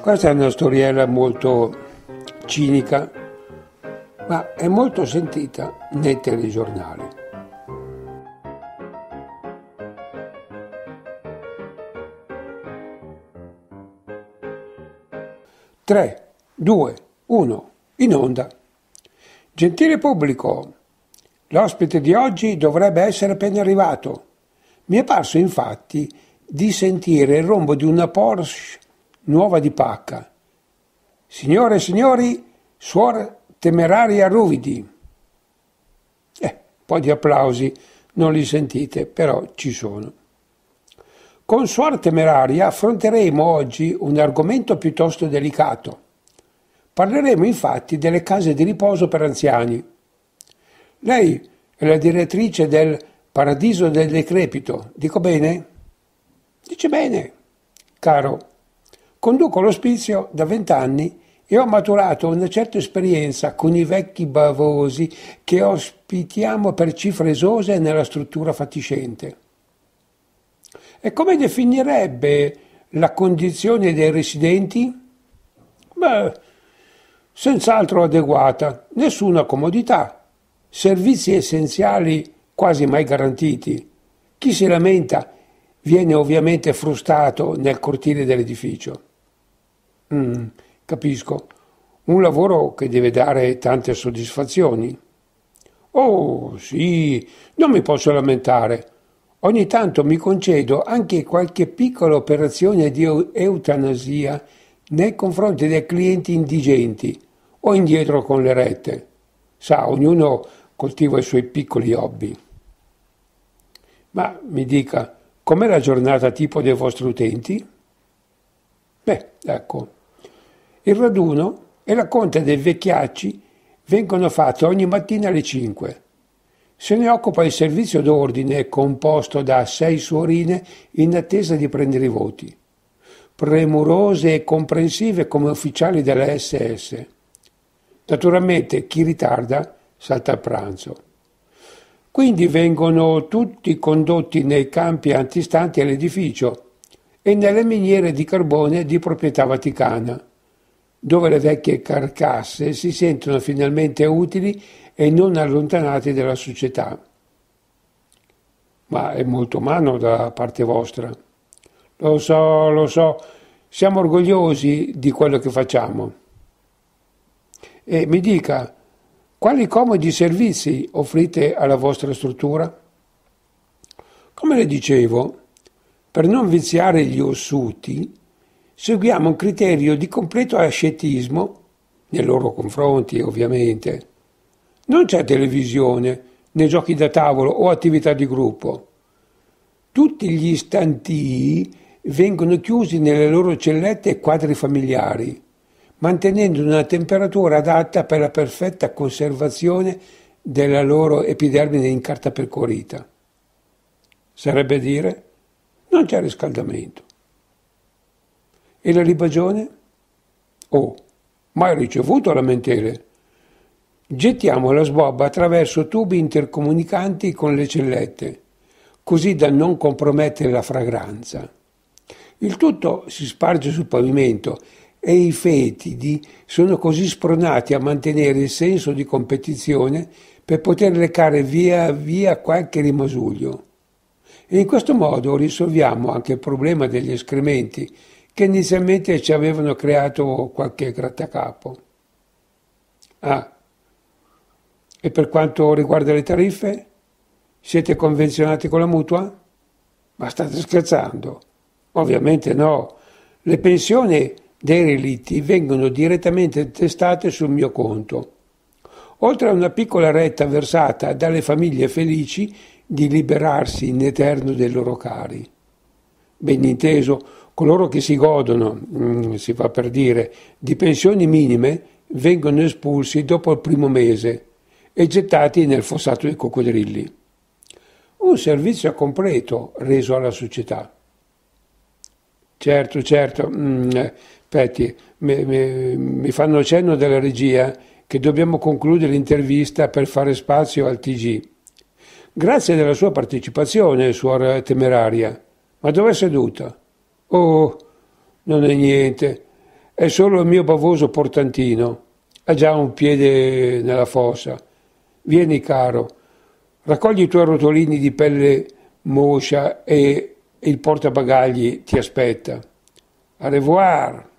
Questa è una storiella molto cinica, ma è molto sentita nei telegiornali. Tre, 2, 1, in onda. Gentile pubblico, l'ospite di oggi dovrebbe essere appena arrivato. Mi è parso infatti di sentire il rombo di una Porsche nuova di pacca. Signore e signori, suor temeraria ruvidi. Eh, un po' di applausi, non li sentite, però ci sono. Con suor temeraria affronteremo oggi un argomento piuttosto delicato. Parleremo infatti delle case di riposo per anziani. Lei è la direttrice del Paradiso del Decrepito, dico bene? Dice bene, caro Conduco l'ospizio da vent'anni e ho maturato una certa esperienza con i vecchi bavosi che ospitiamo per cifre esose nella struttura fatiscente. E come definirebbe la condizione dei residenti? Beh, senz'altro adeguata, nessuna comodità, servizi essenziali quasi mai garantiti. Chi si lamenta viene ovviamente frustato nel cortile dell'edificio. Mm, capisco. Un lavoro che deve dare tante soddisfazioni. Oh, sì, non mi posso lamentare. Ogni tanto mi concedo anche qualche piccola operazione di eutanasia nei confronti dei clienti indigenti o indietro con le rette. Sa, ognuno coltiva i suoi piccoli hobby. Ma mi dica, com'è la giornata tipo dei vostri utenti? Beh, ecco, il raduno e la conta dei vecchiacci vengono fatte ogni mattina alle 5. Se ne occupa il servizio d'ordine composto da sei suorine in attesa di prendere i voti, premurose e comprensive come ufficiali della SS. Naturalmente chi ritarda salta a pranzo. Quindi vengono tutti condotti nei campi antistanti all'edificio e nelle miniere di carbone di proprietà vaticana dove le vecchie carcasse si sentono finalmente utili e non allontanate dalla società. Ma è molto umano da parte vostra. Lo so, lo so, siamo orgogliosi di quello che facciamo. E mi dica, quali comodi servizi offrite alla vostra struttura? Come le dicevo, per non viziare gli ossuti, seguiamo un criterio di completo ascetismo, nei loro confronti ovviamente. Non c'è televisione, né giochi da tavolo o attività di gruppo. Tutti gli stantii vengono chiusi nelle loro cellette e quadri familiari, mantenendo una temperatura adatta per la perfetta conservazione della loro epidermide in carta percorrita. Sarebbe dire, non c'è riscaldamento. E la libagione? Oh, mai ricevuto lamentele. Gettiamo la sbobba attraverso tubi intercomunicanti con le cellette, così da non compromettere la fragranza. Il tutto si sparge sul pavimento e i fetidi sono così spronati a mantenere il senso di competizione per poter recare via via qualche rimasuglio. E in questo modo risolviamo anche il problema degli escrementi che inizialmente ci avevano creato qualche grattacapo. Ah, e per quanto riguarda le tariffe? Siete convenzionati con la mutua? Ma state scherzando? Ovviamente no. Le pensioni dei relitti vengono direttamente testate sul mio conto. Oltre a una piccola retta versata dalle famiglie felici di liberarsi in eterno dei loro cari. Ben inteso, Coloro che si godono, mm, si fa per dire, di pensioni minime vengono espulsi dopo il primo mese e gettati nel fossato dei coccodrilli. Un servizio completo reso alla società. Certo, certo, aspetti, mm, mi, mi, mi fanno cenno della regia che dobbiamo concludere l'intervista per fare spazio al TG. Grazie della sua partecipazione, suor Temeraria. Ma dove è seduta? Oh, non è niente, è solo il mio bavoso portantino. Ha già un piede nella fossa. Vieni, caro, raccogli i tuoi rotolini di pelle moscia e il portabagagli ti aspetta. A revoir!